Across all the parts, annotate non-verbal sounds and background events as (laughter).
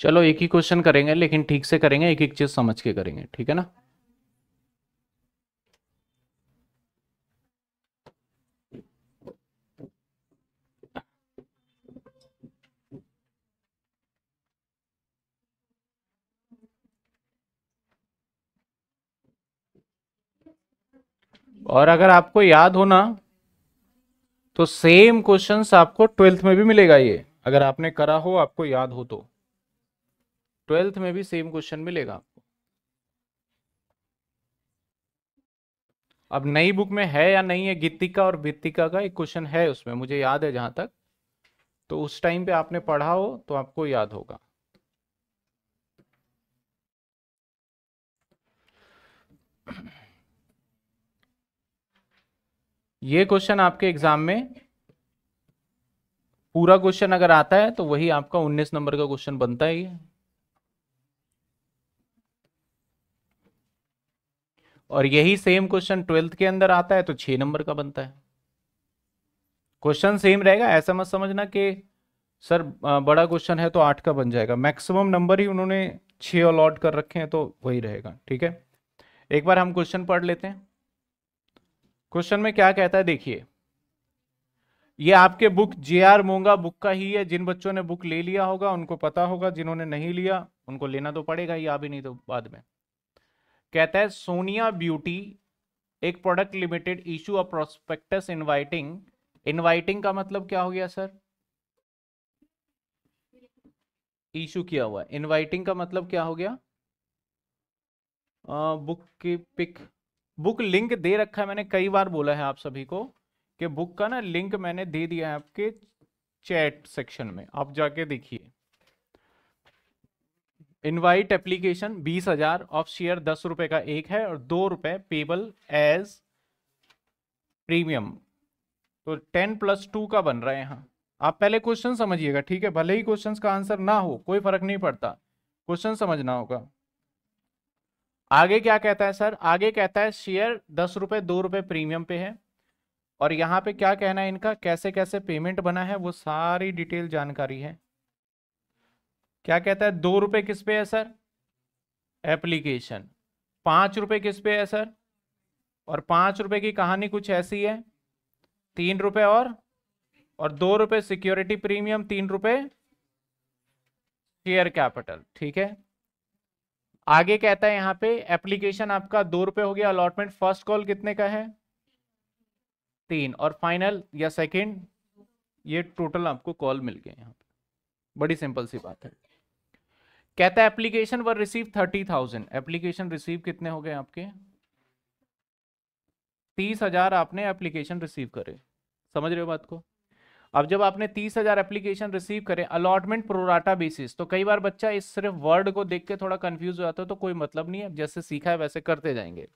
चलो एक ही क्वेश्चन करेंगे लेकिन ठीक से करेंगे एक एक चीज समझ के करेंगे ठीक है ना और अगर आपको याद हो ना तो सेम क्वेश्चंस आपको ट्वेल्थ में भी मिलेगा ये अगर आपने करा हो आपको याद हो तो ट्वेल्थ में भी सेम क्वेश्चन मिलेगा आपको अब नई बुक में है या नहीं है गीतिका और वित्तिका का एक क्वेश्चन है उसमें मुझे याद है जहां तक तो उस टाइम पे आपने पढ़ा हो तो आपको याद होगा ये क्वेश्चन आपके एग्जाम में पूरा क्वेश्चन अगर आता है तो वही आपका 19 नंबर का क्वेश्चन बनता है और यही सेम क्वेश्चन ट्वेल्थ के अंदर आता है तो छह नंबर का बनता है क्वेश्चन सेम रहेगा ऐसा मत समझना कि सर बड़ा क्वेश्चन है तो आठ का बन जाएगा मैक्सिमम नंबर ही उन्होंने छः अलॉट कर रखे हैं तो वही रहेगा ठीक है एक बार हम क्वेश्चन पढ़ लेते हैं क्वेश्चन में क्या कहता है देखिए ये आपके book J R Monga book का ही है जिन बच्चों ने बुक ले लिया होगा उनको पता होगा जिन्होंने नहीं लिया उनको लेना तो पड़ेगा ही अभी नहीं तो बाद में कहता है सोनिया ब्यूटी एक product limited issue of prospectus inviting inviting का मतलब क्या हो गया सर इशू किया हुआ इनवाइटिंग का मतलब क्या हो गया आ, बुक की पिक बुक लिंक दे रखा है मैंने कई बार बोला है आप सभी को के बुक का ना लिंक मैंने दे दिया है आपके चैट सेक्शन में आप जाके देखिए इनवाइट एप्लीकेशन बीस हजार ऑफ शेयर दस रुपए का एक है और दो रुपए पेबल एज प्रीमियम तो टेन प्लस टू का बन रहा है यहाँ आप पहले क्वेश्चन समझिएगा ठीक है भले ही क्वेश्चंस का आंसर ना हो कोई फर्क नहीं पड़ता क्वेश्चन समझना होगा आगे क्या कहता है सर आगे कहता है शेयर दस रुपए दो रुपए प्रीमियम पे है और यहाँ पे क्या कहना है इनका कैसे कैसे पेमेंट बना है वो सारी डिटेल जानकारी है क्या कहता है दो रुपये किस पे है सर एप्लीकेशन पाँच रुपये किस पे है सर और पाँच रुपये की कहानी कुछ ऐसी है तीन रुपये और और दो रुपये सिक्योरिटी प्रीमियम तीन रुपये शेयर कैपिटल ठीक है आगे कहता है यहाँ पे एप्लीकेशन आपका दो रुपये हो गया अलॉटमेंट फर्स्ट कॉल कितने का है तीन और फाइनल या सेकंड ये टोटल आपको कॉल मिल गए यहाँ पे बड़ी सिंपल सी बात है कहता है application were received thirty thousand application received कितने हो गए आपके तीस हजार आपने एप्लीकेशन रिसीव करे समझ रहे हो बात को अब जब आपने तीस हजार एप्लीकेशन रिसीव करें अलॉटमेंट प्रोराटा बेसिस तो कई बार बच्चा इस सिर्फ वर्ड को देख के थोड़ा कंफ्यूज हो जाता है तो कोई मतलब नहीं है जैसे सीखा है वैसे करते जाएंगे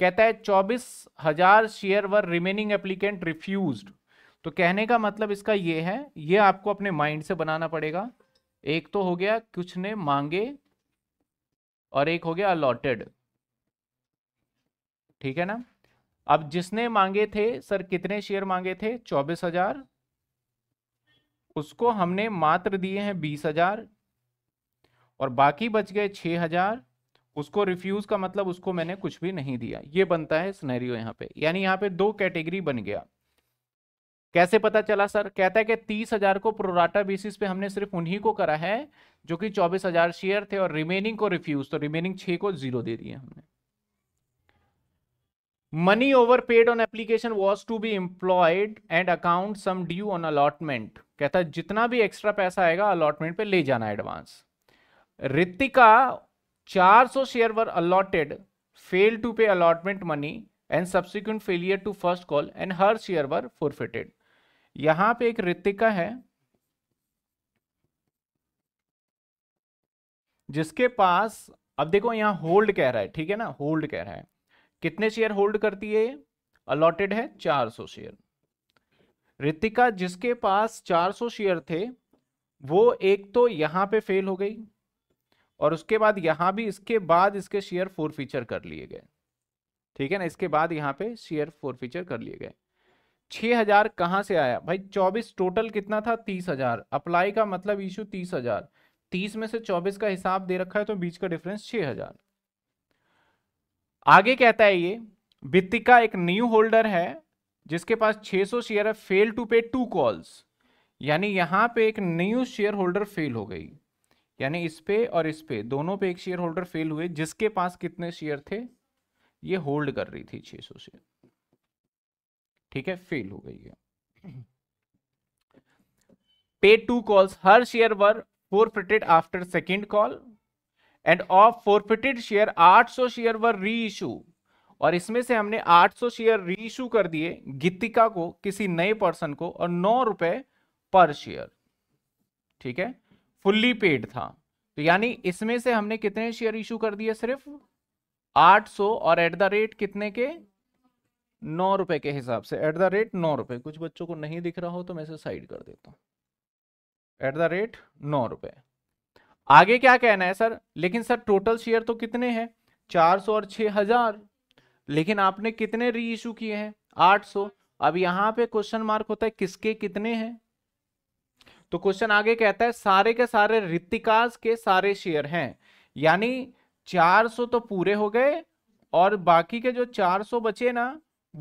कहता है चौबीस हजार share were remaining applicant refuse तो कहने का मतलब इसका ये है ये आपको अपने माइंड से बनाना पड़ेगा एक तो हो गया कुछ ने मांगे और एक हो गया अलॉटेड ठीक है ना अब जिसने मांगे थे सर कितने शेयर मांगे थे चौबीस हजार उसको हमने मात्र दिए हैं बीस हजार और बाकी बच गए छह हजार उसको रिफ्यूज का मतलब उसको मैंने कुछ भी नहीं दिया ये बनता है स्नैरियो यहाँ पे यानी यहाँ पे दो कैटेगरी बन गया कैसे पता चला सर कहता है कि तीस हजार को प्रोराटा बेसिस पे हमने सिर्फ उन्हीं को करा है जो कि चौबीस हजार शेयर थे और रिमेनिंग को रिफ्यूज तो रिमेनिंग छह को जीरो दे दिए हमने money over paid on application was to be employed and account sum due on allotment कहता है जितना भी एक्स्ट्रा पैसा आएगा अलॉटमेंट पे ले जाना एडवांस रितिका चार सौ share were allotted fail to pay allotment money and subsequent failure to first call and her share were forfeited यहां पे एक रितिका है जिसके पास अब देखो यहां होल्ड कह रहा है ठीक है ना होल्ड कह रहा है कितने शेयर होल्ड करती है अलॉटेड है चार सौ शेयर रितिका जिसके पास चार सौ शेयर थे वो एक तो यहां पे फेल हो गई और उसके बाद यहां भी इसके बाद इसके शेयर फोर फीचर कर लिए गए ठीक है ना इसके बाद यहाँ पे शेयर फोर फीचर कर लिए गए छः हजार कहाँ से आया भाई चौबीस टोटल कितना था तीस हजार अप्लाई का मतलब इशू तीस हजार तीस में से चौबीस का हिसाब दे रखा है तो बीच का डिफरेंस छः हजार आगे कहता है ये वित्तिका एक न्यू होल्डर है जिसके पास 600 शेयर है fail to pay two calls यानी यहां पे एक न्यू शेयर होल्डर फेल हो गई यानी इस पे और इस पे दोनों पे एक शेयर होल्डर फेल हुए जिसके पास कितने शेयर थे ये होल्ड कर रही थी 600 शेयर ठीक है फेल हो गई है पे टू कॉल्स हर share were forfeited after second call and of forfeited share 800 share were re issue और इसमें से हमने 800 शेयर री इशू कर दिए गीतिका को किसी नए पर्सन को और नौ रुपए पर शेयर ठीक है फुल्ली पेड था तो यानी इसमें से हमने कितने शेयर इशू कर दिए सिर्फ 800 और एट द रेट कितने के नौ रुपए के हिसाब से एट द रेट नौ रुपए कुछ बच्चों को नहीं दिख रहा हो तो मैं इसे साइड कर देता हूँ एट द रेट नौ रुपए आगे क्या कहना है सर लेकिन सर टोटल शेयर तो कितने हैं चार सौ और छः हजार लेकिन आपने कितने री इशू किए हैं आठ सौ अब यहाँ पे क्वेश्चन मार्क होता है किसके कितने हैं तो क्वेश्चन आगे कहता है सारे के सारे ऋतिकाज के सारे शेयर हैं यानी 400 तो पूरे हो गए और बाकी के जो 400 बचे ना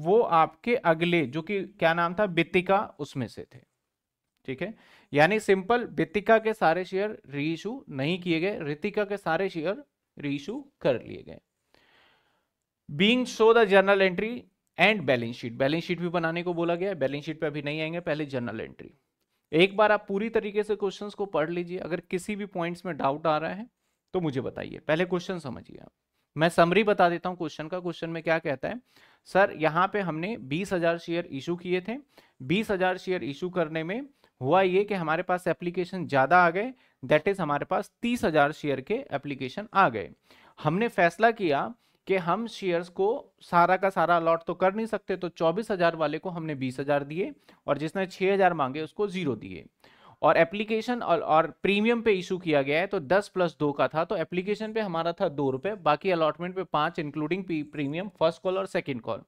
वो आपके अगले जो कि क्या नाम था बितिका उसमें से थे ठीक है यानी सिंपल बितिका के सारे शेयर रीइशू नहीं किए गए ऋतिका के सारे शेयर रीइशू कर लिए गए being show the journal entry and balance sheet balance sheet भी बनाने को बोला गया है बैलेंस शीट पर अभी नहीं आएंगे पहले जर्नल एंट्री एक बार आप पूरी तरीके से क्वेश्चन को पढ़ लीजिए अगर किसी भी पॉइंट में डाउट आ रहा है तो मुझे बताइए पहले क्वेश्चन समझिए आप मैं समरी बता देता हूँ क्वेश्चन का क्वेश्चन में क्या कहता है सर यहाँ पे हमने बीस हजार शेयर इशू किए थे बीस हजार शेयर इशू करने में हुआ ये कि हमारे पास एप्लीकेशन ज़्यादा आ गए दैट इज़ हमारे पास तीस हजार शेयर के एप्लीकेशन आ गए हमने फैसला किया कि हम शेयर्स को सारा का सारा अलॉट तो कर नहीं सकते तो चौबीस हजार वाले को हमने बीस हजार दिए और जिसने छः हजार मांगे उसको जीरो दिए और एप्लीकेशन और, और प्रीमियम पे इशू किया गया है तो दस प्लस दो का था तो एप्लीकेशन पे हमारा था दो रुपये बाकी अलॉटमेंट पे पाँच इंक्लूडिंग प्रीमियम फर्स्ट कॉल और सेकेंड कॉल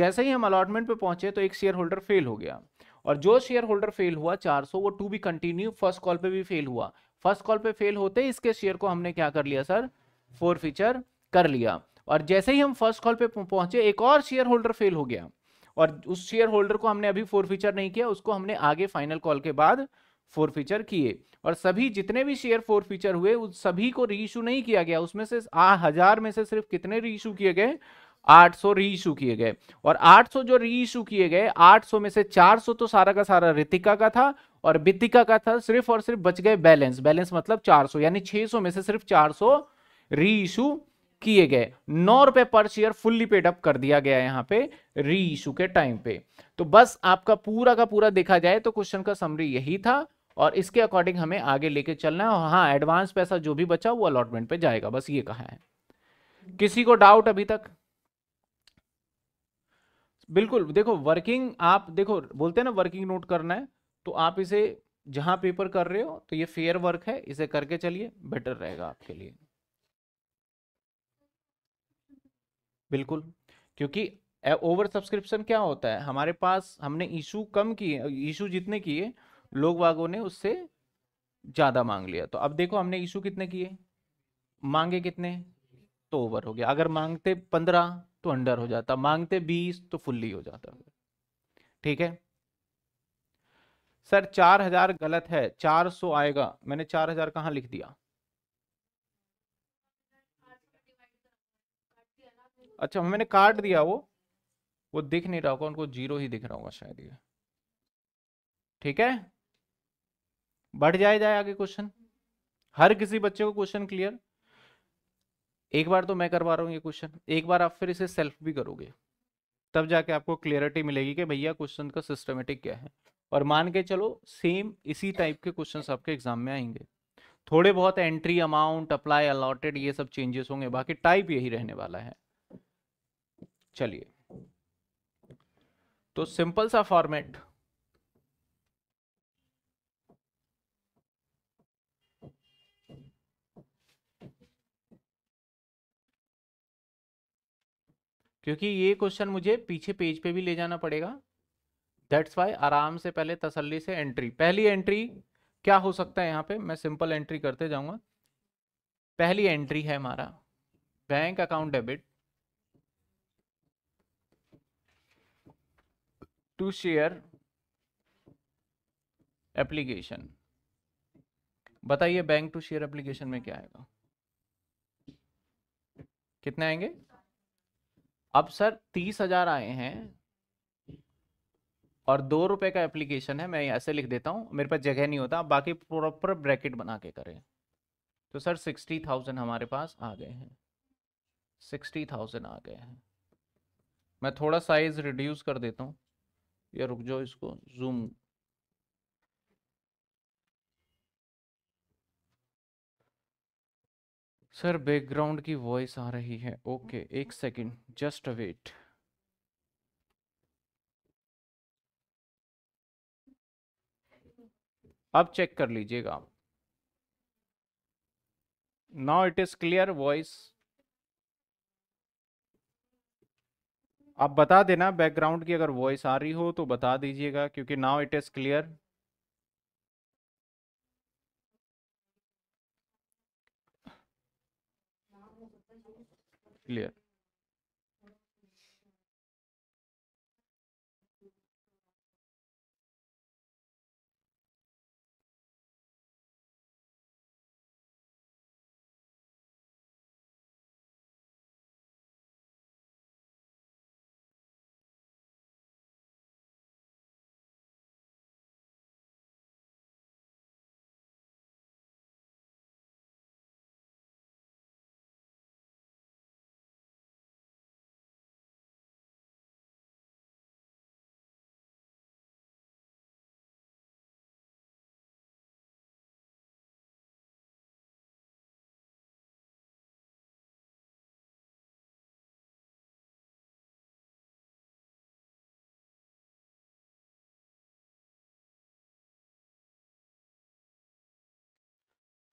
जैसे ही हम अलॉटमेंट पे पहुंचे तो एक शेयर होल्डर फेल हो गया और जो शेयर होल्डर फेल हुआ चार वो to be continue first call पे भी फेल हुआ फर्स्ट कॉल पे फेल होते इसके शेयर को हमने क्या कर लिया सर फोर फीचर कर लिया और जैसे ही हम फर्स्ट कॉल पे पहुंचे एक और शेयर होल्डर फेल हो गया और उस शेयर होल्डर को हमने अभी फोर फीचर नहीं किया उसको हमने आगे फाइनल कॉल के बाद फोर फीचर किए और सभी जितने भी शेयर फोर फीचर हुए उस सभी को रीइशू नहीं किया गया उसमें से आ, हजार में से सिर्फ कितने रीइशू किए गए 800 रीइशू किए गए और 800 जो इशू किए गए 800 में से 400 तो सारा का सारा रितिका का था और बितिका का था सिर्फ और सिर्फ बच गए बैलेंस बैलेंस मतलब 400 यानी 600 में से सिर्फ 400 रीइशू किए गए नौ रुपए पर शेयर फुल्ली पेड अप कर दिया गया यहाँ पे री इशू के टाइम पे तो बस आपका पूरा का पूरा देखा जाए तो क्वेश्चन का समरी यही था और इसके अकॉर्डिंग हमें आगे लेके चलना है और हाँ एडवांस पैसा जो भी बचा वो अलॉटमेंट पे जाएगा बस ये कहा है किसी को डाउट अभी तक बिल्कुल देखो वर्किंग आप देखो बोलते हैं ना वर्किंग नोट करना है तो आप इसे जहां पेपर कर रहे हो तो ये फेयर वर्क है इसे करके चलिए बेटर रहेगा आपके लिए बिल्कुल क्योंकि ओवर सब्सक्रिप्शन क्या होता है हमारे पास हमने इशू कम किए इशू जितने किए लोग बागों ने उससे ज़्यादा मांग लिया तो अब देखो हमने इशू कितने किए मांगे कितने तो ओवर हो गया अगर मांगते पंद्रह तो अंडर हो जाता मांगते बीस तो फुल्ली हो जाता ठीक है सर चार हजार गलत है चार सौ आएगा मैंने चार हजार कहाँ लिख दिया अच्छा मैंने काट दिया वो वो दिख नहीं रहा होगा उनको जीरो ही दिख रहा होगा शायद ये ठीक है बढ़ जाए जाए आगे क्वेश्चन हर किसी बच्चे को क्वेश्चन क्लियर एक बार तो मैं करवा रहा हूँ ये क्वेश्चन एक बार आप फिर इसे सेल्फ भी करोगे तब जाके आपको क्लियरिटी मिलेगी कि भैया क्वेश्चन का सिस्टमेटिक क्या है और मान के चलो सेम इसी टाइप के क्वेश्चन आपके एग्जाम में आएंगे थोड़े बहुत एंट्री अमाउंट अप्लाई अलॉटेड ये सब चेंजेस होंगे बाकी टाइप यही रहने वाला है चलिए तो सिंपल सा फॉर्मेट क्योंकि ये क्वेश्चन मुझे पीछे पेज पे भी ले जाना पड़ेगा दैट्स वाई आराम से पहले तसल्ली से एंट्री पहली एंट्री क्या हो सकता है यहाँ पे मैं सिंपल एंट्री करते जाऊंगा पहली एंट्री है हमारा bank account debit to share application बताइए बैंक टू शेयर एप्लीकेशन में क्या आएगा कितने आएंगे अब सर तीस हजार आए हैं और दो रुपए का एप्लीकेशन है मैं ऐसे लिख देता हूं मेरे पास जगह नहीं होता बाकी प्रॉपर ब्रैकेट बना के करें तो सर सिक्सटी थाउजेंड हमारे पास आ गए हैं सिक्सटी थाउजेंड आ गए हैं मैं थोड़ा साइज रिड्यूस कर देता हूँ या रुक जाओ इसको जूम सर बैकग्राउंड की वॉइस आ रही है ओके एक सेकंड जस्ट वेट अब चेक कर लीजिएगा आप now it is clear voice आप बता देना बैकग्राउंड की अगर वॉइस आ रही हो तो बता दीजिएगा क्योंकि now it is clear clear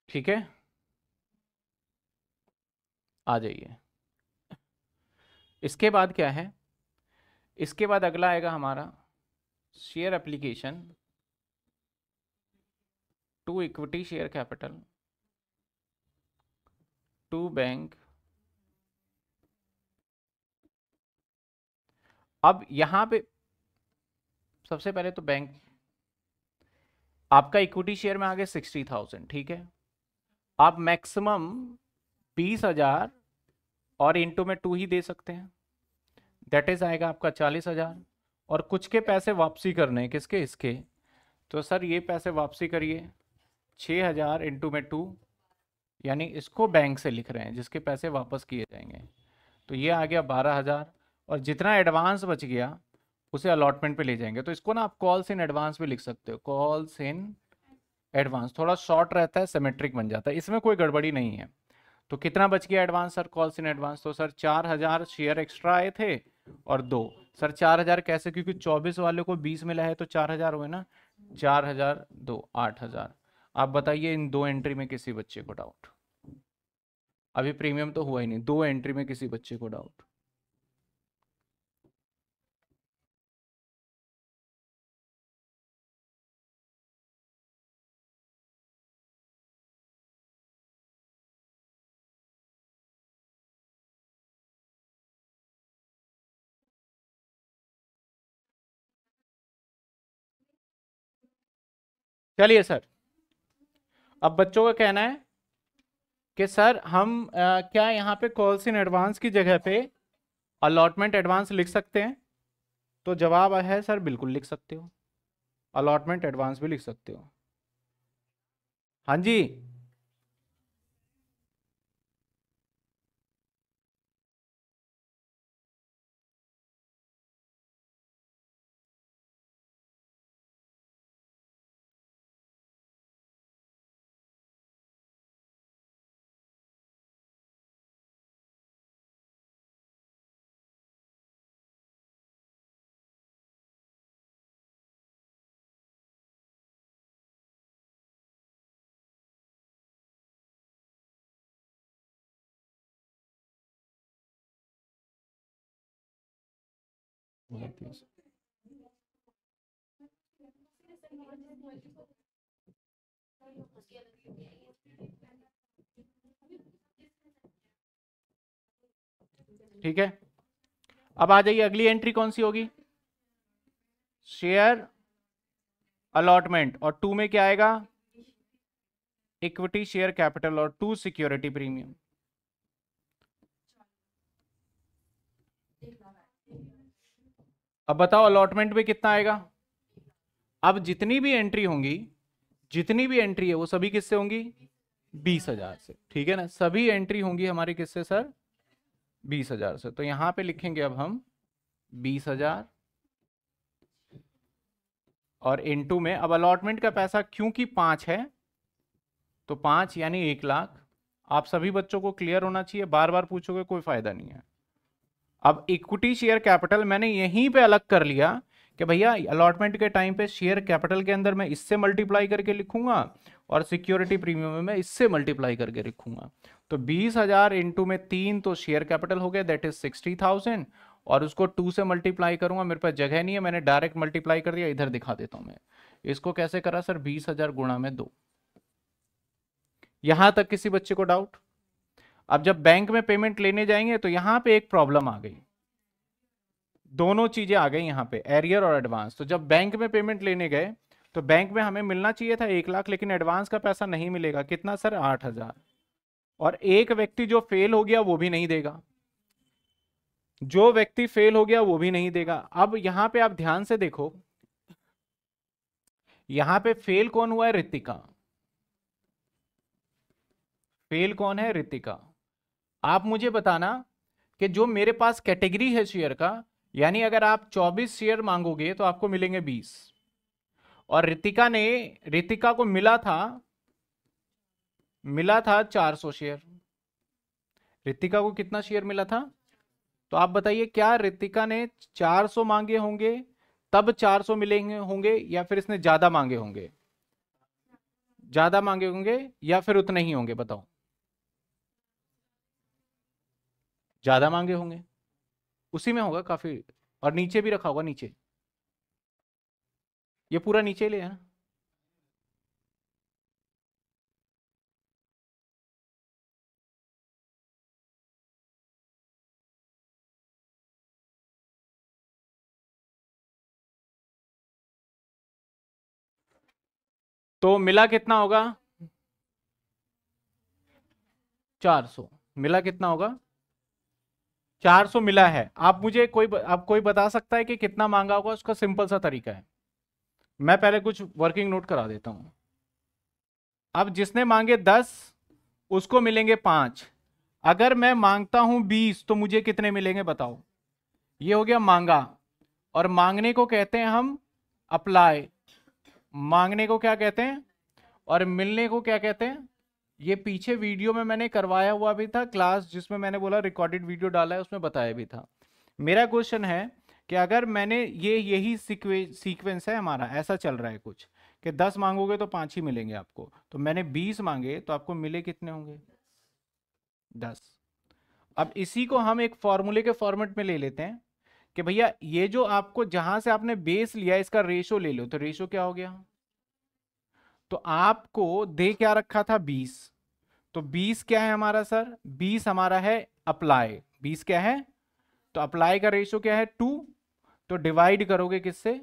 ठीक है आ जाइए इसके बाद क्या है इसके बाद अगला आएगा हमारा share application to equity share capital to bank अब यहां पे सबसे पहले तो बैंक आपका इक्विटी शेयर में आ गया सिक्सटी थाउजेंड ठीक है आप मैक्सिमम बीस हजार और इंटू में टू ही दे सकते हैं दैट इज आएगा आपका चालीस हजार और कुछ के पैसे वापसी करने हैं किसके इसके तो सर ये पैसे वापसी करिए छः हजार इंटू में टू यानी इसको बैंक से लिख रहे हैं जिसके पैसे वापस किए जाएंगे तो ये आ गया बारह हजार और जितना एडवांस बच गया उसे अलॉटमेंट पे ले जाएंगे तो इसको ना आप कॉल्स इन एडवांस भी लिख सकते हो कॉल्स इन एडवांस थोड़ा शॉर्ट रहता है सिमेट्रिक बन जाता है इसमें कोई गड़बड़ी नहीं है तो कितना बच गया advance sir calls in advance तो सर चार हजार शेयर एक्स्ट्रा आए थे और दो सर चार हजार कैसे क्योंकि चौबीस वाले को बीस मिला है तो चार हजार हुए ना चार हजार दो आठ हजार आप बताइए इन दो एंट्री में किसी बच्चे को डाउट अभी प्रीमियम तो हुआ ही नहीं दो एंट्री में किसी बच्चे को डाउट चलिए सर अब बच्चों का कहना है कि सर हम आ, क्या यहाँ पे कॉल्स इन एडवांस की जगह पे अलॉटमेंट एडवांस लिख सकते हैं तो जवाब है सर बिल्कुल लिख सकते हो अलॉटमेंट एडवांस भी लिख सकते हो हाँ जी ठीक है अब आ जाइए अगली एंट्री कौन सी होगी शेयर अलॉटमेंट और टू में क्या आएगा इक्विटी शेयर कैपिटल और टू सिक्योरिटी प्रीमियम अब बताओ अलॉटमेंट में कितना आएगा अब जितनी भी एंट्री होंगी जितनी भी एंट्री है वो सभी किससे होंगी बीस हजार से ठीक है ना सभी एंट्री होंगी हमारी किससे सर बीस हजार से तो यहां पे लिखेंगे अब हम बीस हजार और इनटू में अब अलॉटमेंट का पैसा क्योंकि पांच है तो पांच यानी एक लाख आप सभी बच्चों को क्लियर होना चाहिए बार बार पूछोगे कोई फायदा नहीं है अब इक्विटी शेयर कैपिटल मैंने यहीं पे अलग कर लिया कि भैया अलॉटमेंट के टाइम पे शेयर कैपिटल के अंदर मैं इससे मल्टीप्लाई करके लिखूंगा और सिक्योरिटी प्रीमियम में मैं इससे मल्टीप्लाई करके लिखूंगा तो बीस हजार इंटू में तीन तो शेयर कैपिटल हो गया दैट इज सिक्सटी थाउजेंड और उसको टू से मल्टीप्लाई करूंगा मेरे पास जगह नहीं है मैंने डायरेक्ट मल्टीप्लाई कर दिया इधर दिखा देता हूं मैं इसको कैसे करा सर बीस हजार गुणा में दो यहां तक किसी बच्चे को डाउट अब जब बैंक में पेमेंट लेने जाएंगे तो यहां पे एक प्रॉब्लम आ गई दोनों चीजें आ गई यहां पे एरियर और एडवांस तो जब बैंक में पेमेंट लेने गए तो बैंक में हमें मिलना चाहिए था एक लाख लेकिन एडवांस का पैसा नहीं मिलेगा कितना सर आठ हजार और एक व्यक्ति जो फेल हो गया वो भी नहीं देगा जो व्यक्ति फेल हो गया वो भी नहीं देगा अब यहां पे आप ध्यान से देखो यहां पे फेल कौन हुआ है ऋतिका फेल कौन है ऋतिका आप मुझे बताना कि जो मेरे पास कैटेगरी है शेयर का यानी अगर आप 24 शेयर मांगोगे तो आपको मिलेंगे 20 और रितिका ने रितिका को मिला था मिला था 400 शेयर रितिका को कितना शेयर मिला था तो आप बताइए क्या रितिका ने 400 मांगे होंगे तब 400 मिलेंगे होंगे या फिर इसने ज्यादा मांगे होंगे ज्यादा मांगे होंगे या फिर उतने ही होंगे बताओ ज़्यादा मांगे होंगे उसी में होगा काफ़ी और नीचे भी रखा होगा नीचे ये पूरा नीचे ले है ना तो मिला कितना होगा चार सौ मिला कितना होगा 400 मिला है आप मुझे कोई आप कोई बता सकता है कि कितना मांगा होगा उसका सिंपल सा तरीका है मैं पहले कुछ वर्किंग नोट करा देता हूँ अब जिसने मांगे दस उसको मिलेंगे पांच अगर मैं मांगता हूं बीस तो मुझे कितने मिलेंगे बताओ ये हो गया मांगा और मांगने को कहते हैं हम अप्लाई मांगने को क्या कहते हैं और मिलने को क्या कहते हैं ये पीछे वीडियो में मैंने करवाया हुआ भी था क्लास जिसमें मैंने बोला रिकॉर्डेड वीडियो डाला है उसमें बताया भी था मेरा क्वेश्चन है कि अगर मैंने ये यही सीक्वेंस है हमारा ऐसा चल रहा है कुछ कि दस मांगोगे तो पाँच ही मिलेंगे आपको तो मैंने बीस मांगे तो आपको मिले कितने होंगे दस अब इसी को हम एक फॉर्मूले के फॉर्मेट में ले लेते हैं कि भैया ये जो आपको जहाँ से आपने बेस लिया इसका रेशो ले लो तो रेशो क्या हो गया तो आपको दे क्या रखा था बीस तो बीस क्या है हमारा सर बीस हमारा है अप्लाई बीस क्या है तो अप्लाई का रेशो क्या है टू तो डिवाइड करोगे किससे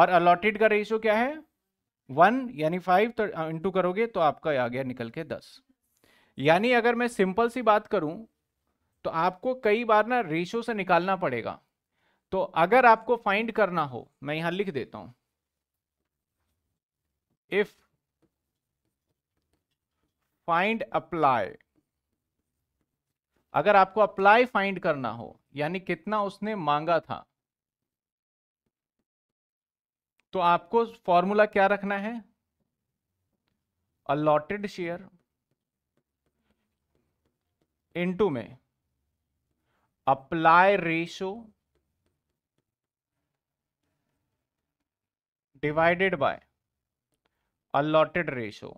और अलॉटेड का रेशो क्या है वन यानी फाइव तो इंटू करोगे तो आपका आ गया निकल के दस यानी अगर मैं सिंपल सी बात करूं तो आपको कई बार ना रेशो से निकालना पड़ेगा तो अगर आपको फाइंड करना हो मैं यहां लिख देता हूं if फाइंड अप्लाई अगर आपको अप्लाई फाइंड करना हो यानी कितना उसने मांगा था तो आपको फॉर्मूला क्या रखना है अलॉटेड शेयर इनटू में apply ratio divided by allotted ratio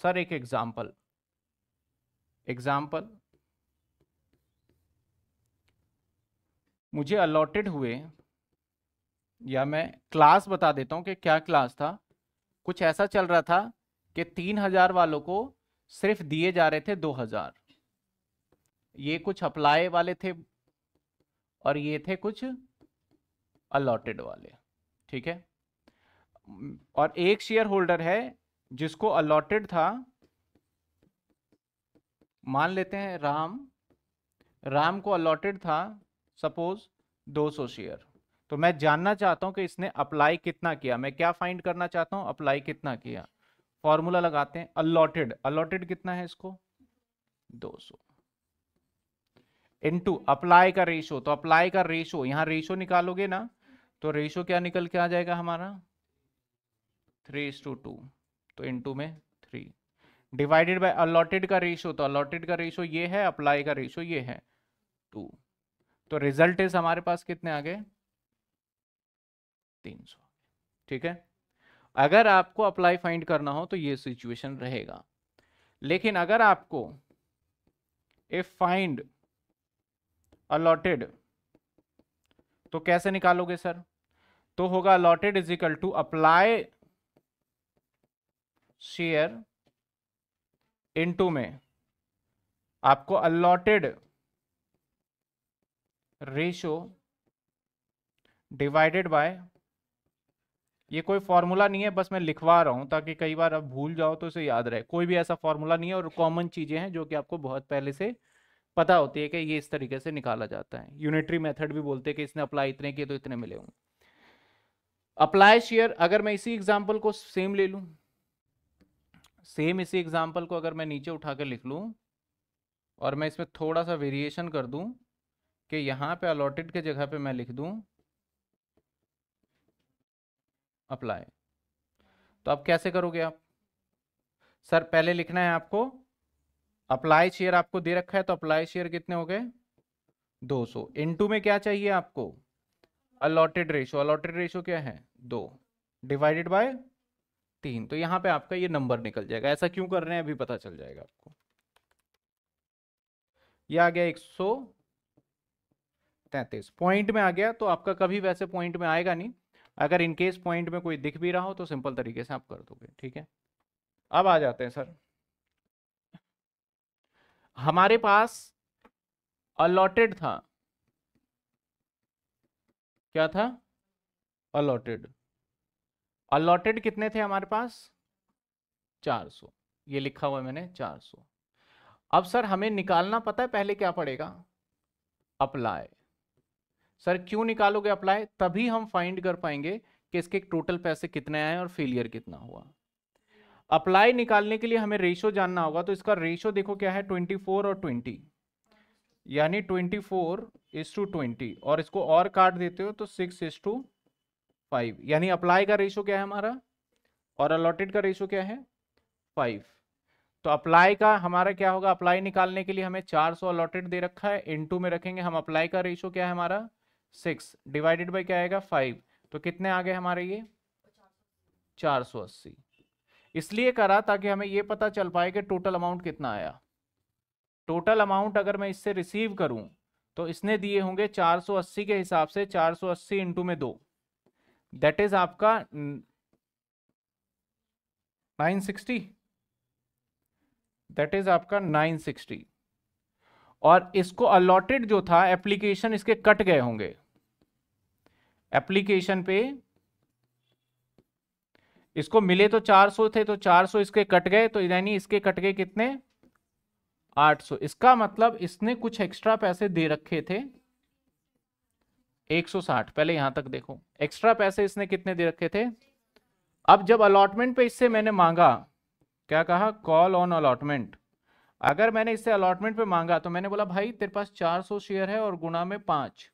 sir एक एग्जांपल एग्जांपल मुझे अलॉटेड हुए या मैं क्लास बता देता हूं कि क्या क्लास था कुछ ऐसा चल रहा था कि तीन हजार वालों को सिर्फ दिए जा रहे थे दो हजार ये कुछ अप्लाई वाले थे और ये थे कुछ अलॉटेड वाले ठीक है और एक शेयर होल्डर है जिसको अलॉटेड था मान लेते हैं राम राम को अलॉटेड था सपोज 200 शेयर तो मैं जानना चाहता हूं कि इसने अप्लाई कितना किया मैं क्या फाइंड करना चाहता हूं अप्लाई कितना किया फॉर्मूला लगाते हैं अलॉटेड अलॉटेड कितना है इसको 200 इनटू अप्लाई का रेशो तो अप्लाई का रेशो यहां रेशो निकालोगे ना तो रेशो क्या निकल के आ जाएगा हमारा three is to two two into में थ्री डिवाइडेड बाय अलॉटेड का रेशो तो अलॉटेड का रेशो ये है अप्लाई का रेशो ये है टू तो रिजल्ट इज हमारे पास कितने आ गए तीन सौ ठीक है अगर आपको अप्लाई फाइंड करना हो तो ये सिचुएशन रहेगा लेकिन अगर आपको इफ फाइंड अलॉटेड तो कैसे निकालोगे सर तो होगा allotted is equal to apply share into में आपको अलॉटेड रेशो डिवाइडेड बाय ये कोई फॉर्मूला नहीं है बस मैं लिखवा रहा हूं ताकि कई बार आप भूल जाओ तो इसे याद रहे कोई भी ऐसा फॉर्मूला नहीं है और कॉमन चीज़ें हैं जो कि आपको बहुत पहले से पता होती है कि ये इस तरीके से निकाला जाता है यूनिटरी मेथड भी बोलते हैं कि इसने अप्लाई इतने किए तो इतने मिले होंगे अप्लाई शेयर अगर मैं इसी एग्जाम्पल को सेम ले लू सेम इसी एग्जाम्पल को अगर मैं नीचे उठाकर लिख लू और मैं इसमें थोड़ा सा वेरिएशन कर दूँ कि यहाँ पे अलॉटेड के जगह पे मैं लिख दूं अप्लाई तो आप कैसे करोगे आप सर पहले लिखना है आपको अप्लाई शेयर आपको दे रखा है तो अप्लाई शेयर कितने हो गए 200 सौ में क्या चाहिए आपको अलॉटेड रेशो अलॉटेड रेशो क्या है दो डिवाइडेड बाय तीन तो यहां पे आपका ये नंबर निकल जाएगा ऐसा क्यों कर रहे हैं अभी पता चल जाएगा आपको ये आ गया एक सौ तैतीस पॉइंट में आ गया तो आपका कभी वैसे पॉइंट में आएगा नहीं अगर इनकेस पॉइंट में कोई दिख भी रहा हो तो सिंपल तरीके से आप कर दोगे ठीक है अब आ जाते हैं सर हमारे पास अलॉटेड था क्या था अलॉटेड अलॉटेड कितने थे हमारे पास 400 ये लिखा हुआ मैंने 400 अब सर हमें निकालना पता है पहले क्या पड़ेगा अप्लाई सर क्यों निकालोगे अप्लाई तभी हम फाइंड कर पाएंगे कि इसके टोटल पैसे कितने आए और फेलियर कितना हुआ अप्लाई निकालने के लिए हमें रेशो जानना होगा तो इसका रेशो देखो क्या है 24 और 20 यानी twenty four is to twenty और इसको और काट देते हो तो सिक्स इज टू फाइव यानी अप्लाई का रेशो क्या है हमारा और अलॉटेड का रेशो क्या है फाइव तो अप्लाई का हमारा क्या होगा अप्लाई निकालने के लिए हमें चार सौ अलॉटेड दे रखा है इन में रखेंगे हम अप्लाई का रेशो क्या है हमारा सिक्स डिवाइडेड बाई क्या आएगा फाइव तो कितने आ गए हमारे ये चार सौ अस्सी इसलिए करा ताकि हमें ये पता चल पाए कि टोटल अमाउंट कितना आया टोटल अमाउंट अगर मैं इससे रिसीव करूं तो इसने दिए होंगे 480 के हिसाब से 480 सौ अस्सी इंटू में दो दैट इज आपका 960 दैट इज आपका 960 और इसको अलॉटेड जो था एप्लीकेशन इसके कट गए होंगे एप्लीकेशन पे इसको मिले तो 400 थे तो 400 इसके कट गए तो यानी इसके कट गए कितने 800 इसका मतलब इसने कुछ एक्स्ट्रा पैसे दे रखे थे 160 पहले यहां तक देखो एक्स्ट्रा पैसे इसने कितने दे रखे थे अब जब अलॉटमेंट पे इससे मैंने मांगा क्या कहा कॉल ऑन अलॉटमेंट अगर मैंने इससे अलॉटमेंट पे मांगा तो मैंने बोला भाई तेरे पास 400 शेयर है और गुना में पांच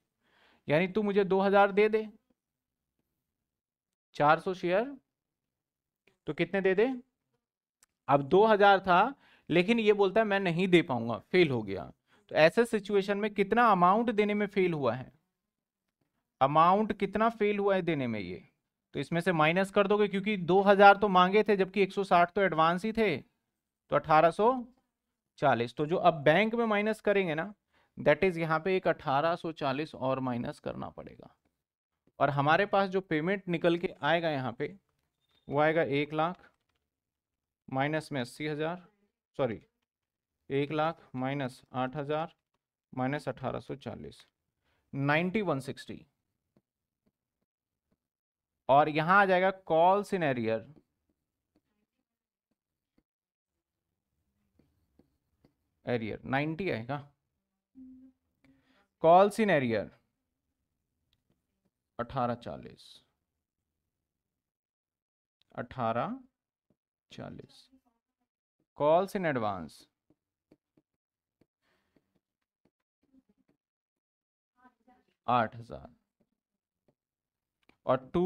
यानी तू मुझे 2000 दे दे 400 शेयर तो कितने दे दे अब 2000 था लेकिन ये बोलता है मैं नहीं दे पाऊंगा फेल हो गया तो ऐसे सिचुएशन में कितना अमाउंट देने में फेल हुआ है अमाउंट कितना फेल हुआ है देने में ये तो इसमें से माइनस कर दोगे क्योंकि 2000 तो मांगे थे जबकि 160 तो एडवांस ही थे तो 1840 तो जो अब बैंक में माइनस करेंगे ना दैट इज यहाँ पे एक 1840 और माइनस करना पड़ेगा और हमारे पास जो पेमेंट निकल के आएगा यहाँ पे वो आएगा एक लाख माइनस में अस्सी हज़ार सॉरी एक लाख माइनस आठ हज़ार माइनस अठारह सौ चालीस नाइन्टी वन सिक्सटी और यहां आ जाएगा कॉल सिनेरियर एरियर नाइन्टी आएगा कॉल सिनेरियर अठारह चालीस अठारह चालीस calls in advance आठ हजार और टू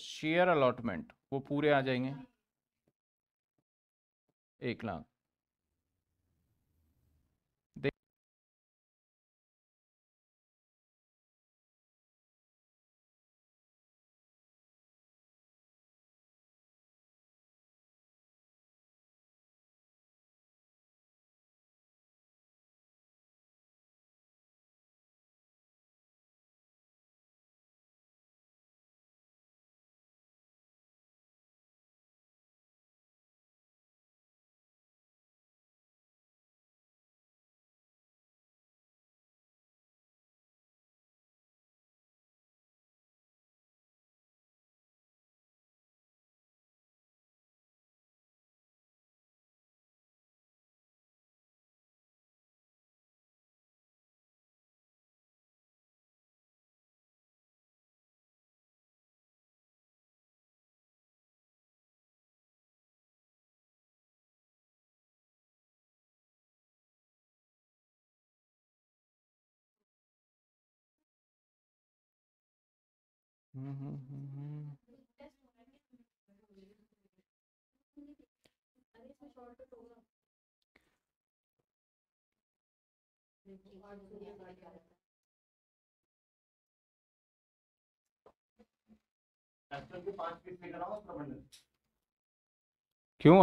शेयर अलॉटमेंट वो पूरे आ जाएंगे एक लाख क्यों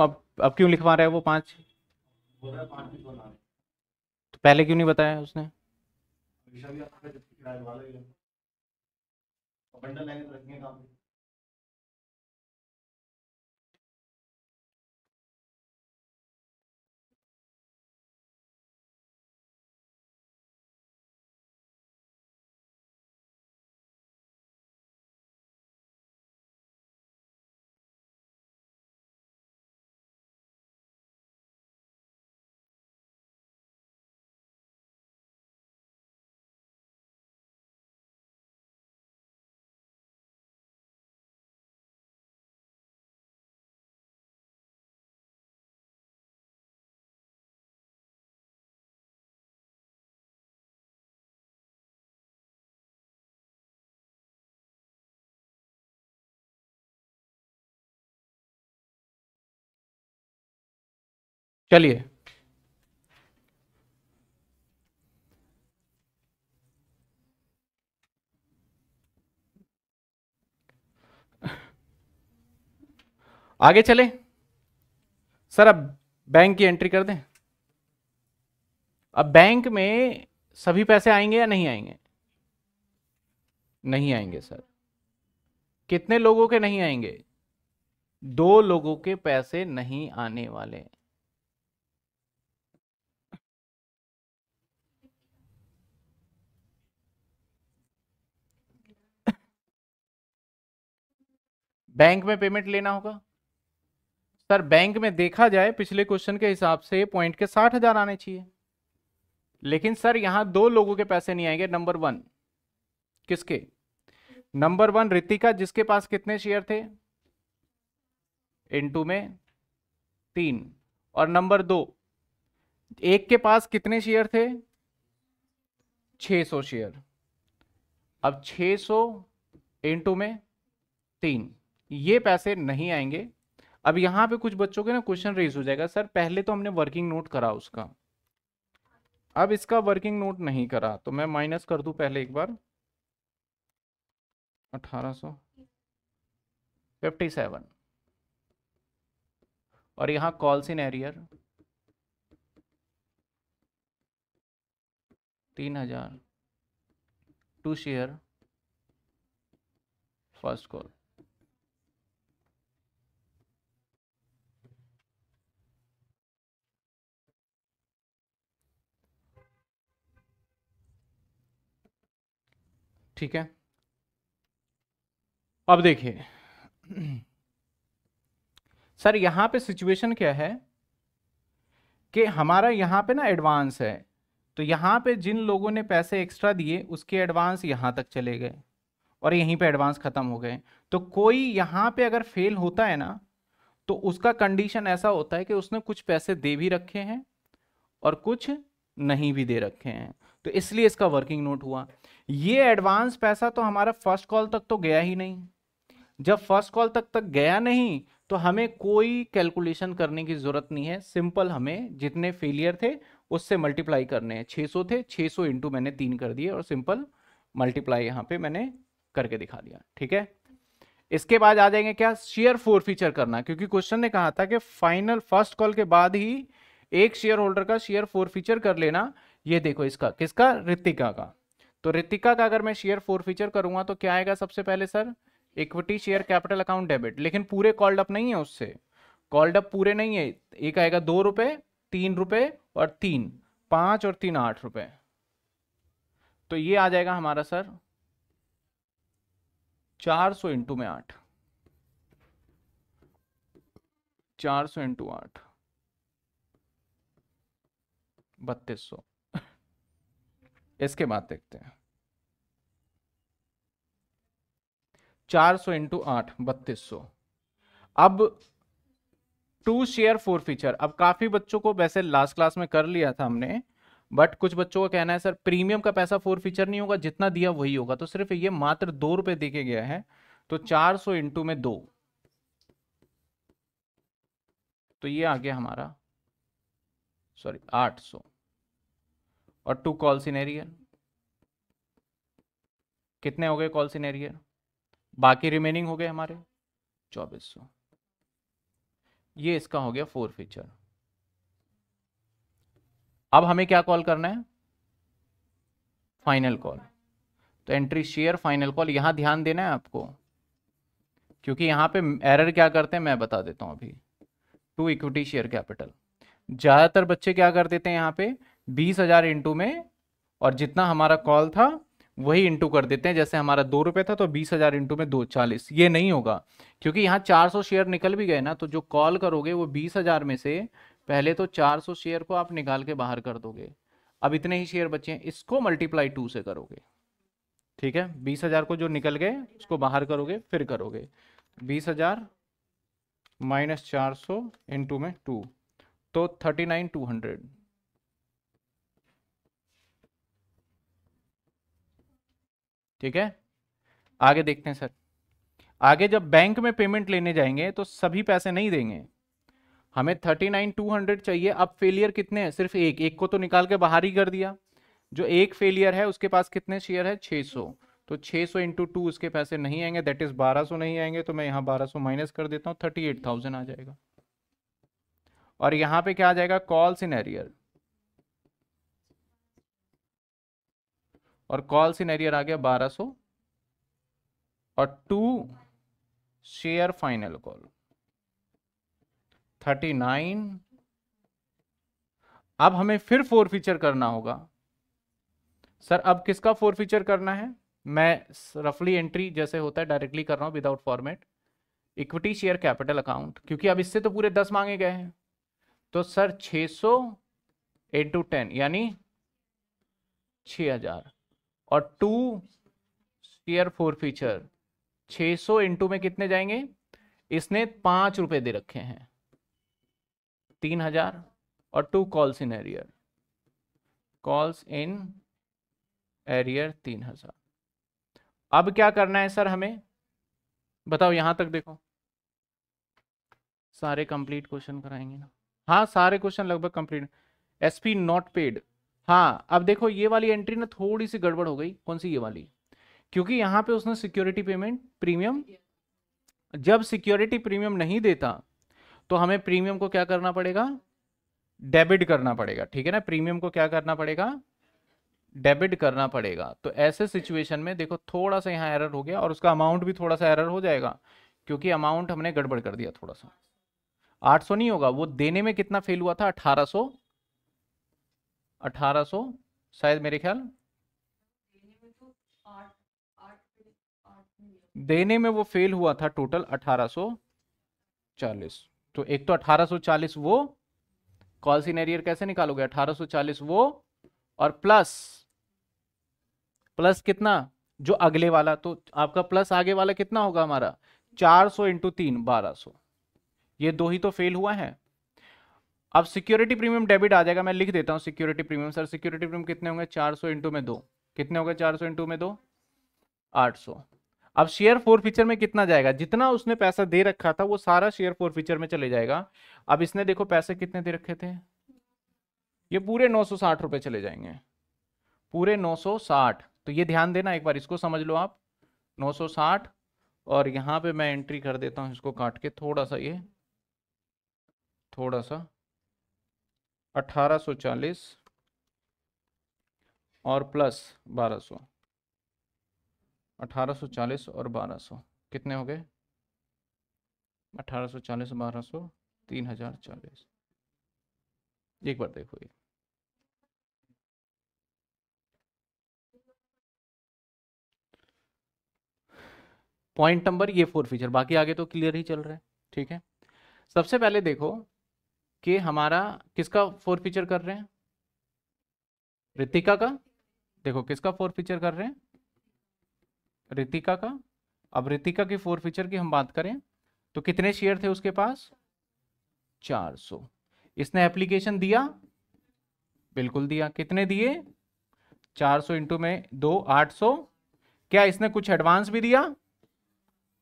अब अब क्यों लिखवा रहे हैं वो पांच तो पहले क्यों नहीं बताया उसने और बंडल लाएंगे तो रखेंगे काम चलिए आगे चले सर अब बैंक की एंट्री कर दें अब बैंक में सभी पैसे आएंगे या नहीं आएंगे नहीं आएंगे सर कितने लोगों के नहीं आएंगे दो लोगों के पैसे नहीं आने वाले बैंक में पेमेंट लेना होगा सर बैंक में देखा जाए पिछले क्वेश्चन के हिसाब से पॉइंट के साठ हजार आने चाहिए लेकिन सर यहां दो लोगों के पैसे नहीं आएंगे नंबर वन किसके नंबर वन रितिका जिसके पास कितने शेयर थे इन टू में तीन और नंबर दो एक के पास कितने शेयर थे 600 शेयर अब 600 सौ इंटू में तीन ये पैसे नहीं आएंगे अब यहाँ पे कुछ बच्चों के ना क्वेश्चन रेज हो जाएगा सर पहले तो हमने वर्किंग नोट करा उसका अब इसका वर्किंग नोट नहीं करा तो मैं माइनस कर दूं पहले एक बार अठारह सौ फिफ्टी सेवन और यहाँ कॉल्स इन एरियर तीन हजार टू शेयर फर्स्ट कॉल ठीक है अब देखिए सर यहां पे सिचुएशन क्या है कि हमारा यहां पे ना एडवांस है तो यहां पे जिन लोगों ने पैसे एक्स्ट्रा दिए उसके एडवांस यहां तक चले गए और यहीं पे एडवांस ख़त्म हो गए तो कोई यहां पे अगर फेल होता है ना तो उसका कंडीशन ऐसा होता है कि उसने कुछ पैसे दे भी रखे हैं और कुछ नहीं भी दे रखे हैं तो इसलिए इसका वर्किंग नोट हुआ ये एडवांस पैसा तो हमारा फर्स्ट कॉल तक तो गया ही नहीं जब फर्स्ट कॉल तक तक गया नहीं तो हमें कोई कैलकुलेशन करने की ज़रूरत नहीं है सिंपल हमें जितने फेलियर थे उससे मल्टीप्लाई करने हैं 600 थे 600 सौ इंटू मैंने तीन कर दिए और सिंपल मल्टीप्लाई यहाँ पे मैंने करके दिखा दिया ठीक है इसके बाद आ जाएंगे क्या शेयर फोर फीचर करना क्योंकि क्वेश्चन ने कहा था कि फाइनल फर्स्ट कॉल के बाद ही एक शेयर होल्डर का शेयर फोर फीचर कर लेना ये देखो इसका किसका ऋतिका का तो रितिका का अगर मैं शेयर फोर फीचर करूंगा तो क्या आएगा सबसे पहले sir equity share capital account debit लेकिन पूरे कॉल्ड अप नहीं है उससे कॉल्ड अप पूरे नहीं है एक आएगा दो रुपए तीन रुपए और तीन पांच और तीन आठ रुपए तो ये आ जाएगा हमारा सर चार सौ इंटू में आठ चार सौ इंटू आठ बत्तीस सौ (laughs) इसके बाद देखते हैं चार सौ इंटू आठ बत्तीस सौ अब टू शेयर फोर फीचर अब काफ़ी बच्चों को वैसे लास्ट क्लास में कर लिया था हमने बट कुछ बच्चों का कहना है सर प्रीमियम का पैसा फोर फीचर नहीं होगा जितना दिया वही होगा तो सिर्फ ये मात्र दो रुपए देखे गया है तो चार सौ इंटू में दो तो ये आ गया हमारा सॉरी आठ सौ और टू कॉल सिनेरियर कितने हो गए कॉल सिनेरियर बाकी रिमेनिंग हो गए हमारे चौबीस सौ ये इसका हो गया फोर फीचर अब हमें क्या कॉल करना है फाइनल कॉल तो एंट्री शेयर फाइनल कॉल यहां ध्यान देना है आपको क्योंकि यहां पे एरर क्या करते हैं मैं बता देता हूं अभी टू इक्विटी शेयर कैपिटल ज़्यादातर बच्चे क्या कर देते हैं यहां पे बीस हज़ार इंटू में और जितना हमारा कॉल था वही इंटू कर देते हैं जैसे हमारा दो रुपये था तो बीस हज़ार इंटू में दो चालीस ये नहीं होगा क्योंकि यहाँ चार सौ शेयर निकल भी गए ना तो जो कॉल करोगे वो बीस हज़ार में से पहले तो चार सौ शेयर को आप निकाल के बाहर कर दोगे अब इतने ही शेयर बचे हैं इसको मल्टीप्लाई टू से करोगे ठीक है बीस हज़ार को जो निकल गए उसको बाहर करोगे फिर करोगे बीस हज़ार माइनस चार सौ इंटू में टू तो थर्टी नाइन टू हंड्रेड ठीक है आगे देखते हैं सर आगे जब बैंक में पेमेंट लेने जाएंगे तो सभी पैसे नहीं देंगे हमें थर्टी नाइन टू हंड्रेड चाहिए अब फेलियर कितने हैं सिर्फ एक एक को तो निकाल के बाहर ही कर दिया जो एक फेलियर है उसके पास कितने शेयर है छे सौ तो छः सौ इंटू टू उसके पैसे नहीं आएंगे दैट इज़ बारह सौ नहीं आएंगे तो मैं यहाँ बारह सौ माइनस कर देता हूँ थर्टी एट थाउजेंड आ जाएगा और यहाँ पे क्या आ जाएगा कॉल्स इन एरियर और कॉल सिनेरियर आ गया 1200 और टू शेयर फाइनल कॉल 39 अब हमें फिर फोर फीचर करना होगा सर अब किसका फोर फीचर करना है मैं रफली एंट्री जैसे होता है डायरेक्टली कर रहा हूं without format equity share capital account क्योंकि अब इससे तो पूरे दस मांगे गए हैं तो सर 600 सौ एट टू टेन यानी 6000 और टू शेयर फोर फीचर 600 सौ इंटू में कितने जाएंगे इसने पांच रुपए दे रखे हैं तीन हजार और to calls in arrear calls in arrear तीन हजार अब क्या करना है सर हमें बताओ यहां तक देखो सारे कंप्लीट क्वेश्चन कराएंगे ना हाँ सारे क्वेश्चन लगभग कंप्लीट एसपी नॉट पेड हाँ अब देखो ये वाली एंट्री ना थोड़ी सी गड़बड़ हो गई कौन सी ये वाली क्योंकि यहाँ पे उसने सिक्योरिटी पेमेंट प्रीमियम जब सिक्योरिटी प्रीमियम नहीं देता तो हमें प्रीमियम को क्या करना पड़ेगा डेबिट करना पड़ेगा ठीक है ना प्रीमियम को क्या करना पड़ेगा डेबिट करना पड़ेगा तो ऐसे सिचुएशन में देखो थोड़ा सा यहाँ एरर हो गया और उसका अमाउंट भी थोड़ा सा एरर हो जाएगा क्योंकि अमाउंट हमने गड़बड़ कर दिया थोड़ा सा 800 नहीं होगा वो देने में कितना फेल हुआ था 1800 शायद मेरे ख्याल देने में वो फेल हुआ था टोटल 1840 तो एक तो 1840 वो कॉल सीनेरियर कैसे निकालोगे 1840 वो और प्लस प्लस कितना जो अगले वाला तो आपका प्लस आगे वाला कितना होगा हमारा 400 सौ इंटू तीन बारह ये दो ही तो फेल हुआ है अब सिक्योरिटी प्रीमियम डेबिट आ जाएगा मैं लिख देता हूँ security premium sir security premium कितने होंगे चार सौ इंटू में दो कितने होंगे चार सौ इंटू में दो आठ सौ अब शेयर फोर फीचर में कितना जाएगा जितना उसने पैसा दे रखा था वो सारा शेयर फोर फीचर में चले जाएगा अब इसने देखो पैसे कितने दे रखे थे ये पूरे नौ सौ साठ रुपये चले जाएंगे पूरे नौ सौ साठ तो ये ध्यान देना एक बार इसको समझ लो आप नौ सौ साठ और यहाँ पे मैं एंट्री कर देता हूँ इसको काट के थोड़ा सा ये थोड़ा सा 1840 और प्लस 1200 1840 और 1200 कितने हो गए 1840 1200 3040 एक बार देखो ये पॉइंट नंबर ये फोर फीचर बाकी आगे तो क्लियर ही चल रहा है ठीक है सबसे पहले देखो कि हमारा किसका फोर फीचर कर रहे हैं रितिका का देखो किसका फोर फीचर कर रहे हैं रितिका का अब रितिका की फोर फीचर की हम बात करें तो कितने शेयर थे उसके पास 400 इसने एप्लीकेशन दिया बिल्कुल दिया कितने दिए 400 सौ इंटू में दो 800 क्या इसने कुछ एडवांस भी दिया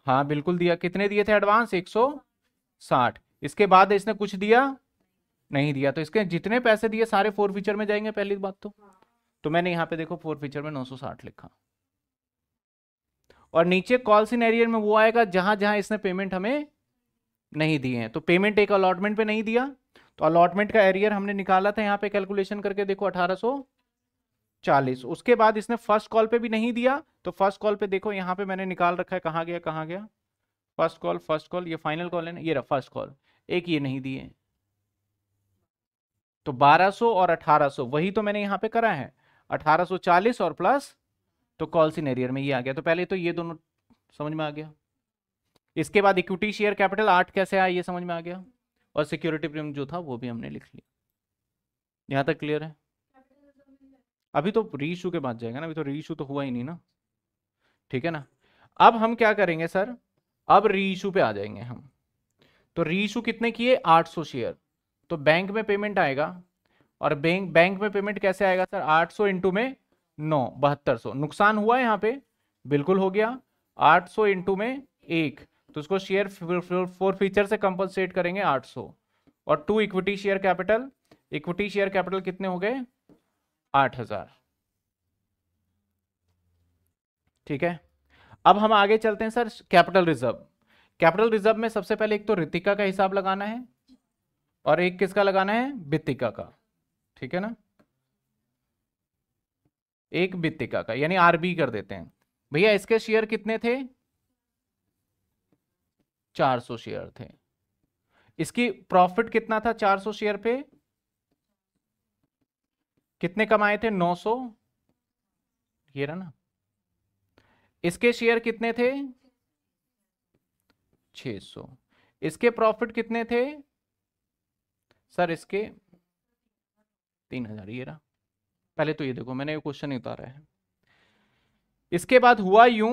हाँ बिल्कुल दिया कितने दिए थे एडवांस 160 इसके बाद इसने कुछ दिया नहीं दिया तो इसके जितने पैसे दिए सारे फोर फीचर में जाएंगे पहली बात तो हाँ। तो मैंने यहाँ पे देखो फोर फीचर में नौ लिखा और नीचे कॉल इन एरियर में वो आएगा जहां जहां इसने पेमेंट हमें नहीं दिए हैं तो पेमेंट एक अलॉटमेंट पे नहीं दिया तो अलॉटमेंट का एरियर हमने निकाला था यहाँ पे कैलकुलेशन करके देखो 1840 उसके बाद इसने फर्स्ट कॉल पे भी नहीं दिया तो फर्स्ट कॉल पे देखो यहाँ पे मैंने निकाल रखा है कहाँ गया कहाँ गया फर्स्ट कॉल फर्स्ट कॉल ये फाइनल कॉल है ना ये रहा फर्स्ट कॉल एक ये नहीं दिए तो 1200 और 1800 वही तो मैंने यहां पे करा है 1840 और प्लस तो कॉल्सिन एरियर में ये आ गया तो पहले तो ये दोनों समझ में आ गया इसके बाद इक्विटी शेयर कैपिटल आठ कैसे आया ये समझ में आ गया और सिक्योरिटी प्रीमियम जो था वो भी हमने लिख लिया यहां तक क्लियर है अभी तो रीइू के बाद जाएगा ना अभी तो रीइू तो हुआ ही नहीं ना ठीक है ना अब हम क्या करेंगे सर अब रीइू पे आ जाएंगे हम तो रीशू कितने किए 800 शेयर तो बैंक में पेमेंट आएगा और बैंक बैंक में पेमेंट कैसे आएगा सर 800 सौ इंटू में नौ बहत्तर सौ नुकसान हुआ यहाँ पे बिल्कुल हो गया 800 सौ इंटू में एक तो उसको शेयर फोर फीचर से कंपनसेट करेंगे 800 और to equity share capital equity share capital कितने हो गए 8000 ठीक है अब हम आगे चलते हैं sir capital reserve capital reserve में सबसे पहले एक तो रितिका का हिसाब लगाना है और एक किसका लगाना है बित्तिका का ठीक है ना एक बित्तिका का यानी आरबी कर देते हैं भैया इसके शेयर कितने थे 400 शेयर थे इसकी प्रॉफिट कितना था 400 शेयर पे कितने कमाए थे 900 ये रहा ना इसके शेयर कितने थे 600 इसके प्रॉफिट कितने थे सर इसके तीन हजार ये रहा पहले तो ये देखो मैंने ये क्वेश्चन उतारा है इसके बाद हुआ यूं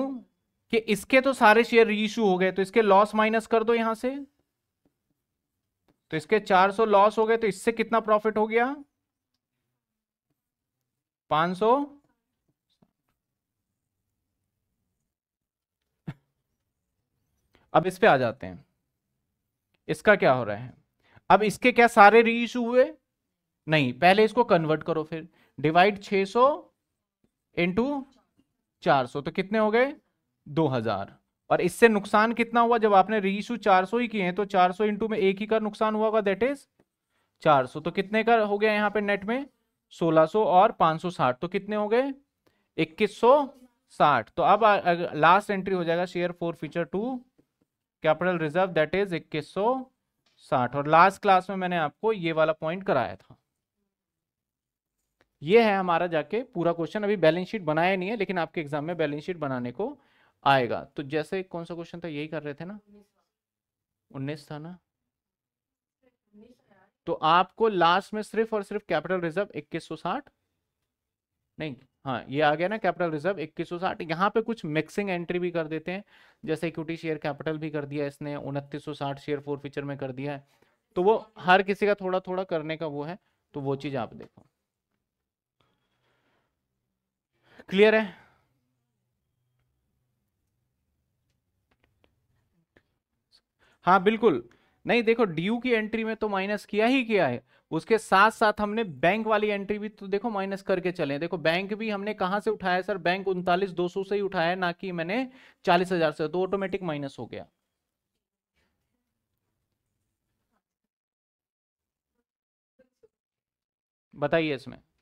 कि इसके तो सारे शेयर रीइशू हो गए तो इसके लॉस माइनस कर दो यहां से तो इसके 400 लॉस हो गए तो इससे कितना प्रॉफिट हो गया 500 अब इस पे आ जाते हैं इसका क्या हो रहा है अब इसके क्या सारे री इशू हुए नहीं पहले इसको कन्वर्ट करो फिर डिवाइड 600 सौ इंटू चार तो कितने हो गए 2000 और इससे नुकसान कितना हुआ जब आपने री इशू चार ही किए हैं तो 400 सौ इंटू में एक ही का नुकसान हुआ होगा दैट इज 400 तो कितने का हो गया यहाँ पे नेट में 1600 और 560 तो कितने हो गए 2160 तो अब लास्ट एंट्री हो जाएगा share forfeiture to capital reserve that is इक्कीस सौ साठ और लास्ट क्लास में मैंने आपको ये वाला पॉइंट कराया था ये है हमारा जाके पूरा क्वेश्चन अभी बैलेंस शीट बनाया नहीं है लेकिन आपके एग्जाम में बैलेंस शीट बनाने को आएगा तो जैसे कौन सा क्वेश्चन था यही कर रहे थे ना उन्नीस था ना तो आपको लास्ट में सिर्फ और सिर्फ कैपिटल रिजर्व इक्कीस नहीं हाँ ये आ गया ना कैपिटल रिजर्व इक्कीस सौ साठ यहाँ पे कुछ मिक्सिंग एंट्री भी कर देते हैं जैसे इक्विटी शेयर कैपिटल भी कर दिया इसने उनतीस सौ साठ शेयर फोर फीचर में कर दिया है तो वो हर किसी का थोड़ा थोड़ा करने का वो है तो वो चीज आप देखो क्लियर है हाँ बिल्कुल नहीं देखो ड्यू की एंट्री में तो माइनस किया ही किया है उसके साथ साथ हमने बैंक वाली एंट्री भी तो देखो माइनस करके चले देखो बैंक भी हमने कहां से उठाया सर बैंक उनतालीस दो सौ से ही उठाया ना कि मैंने चालीस हजार से तो ऑटोमेटिक माइनस हो गया बताइए इसमें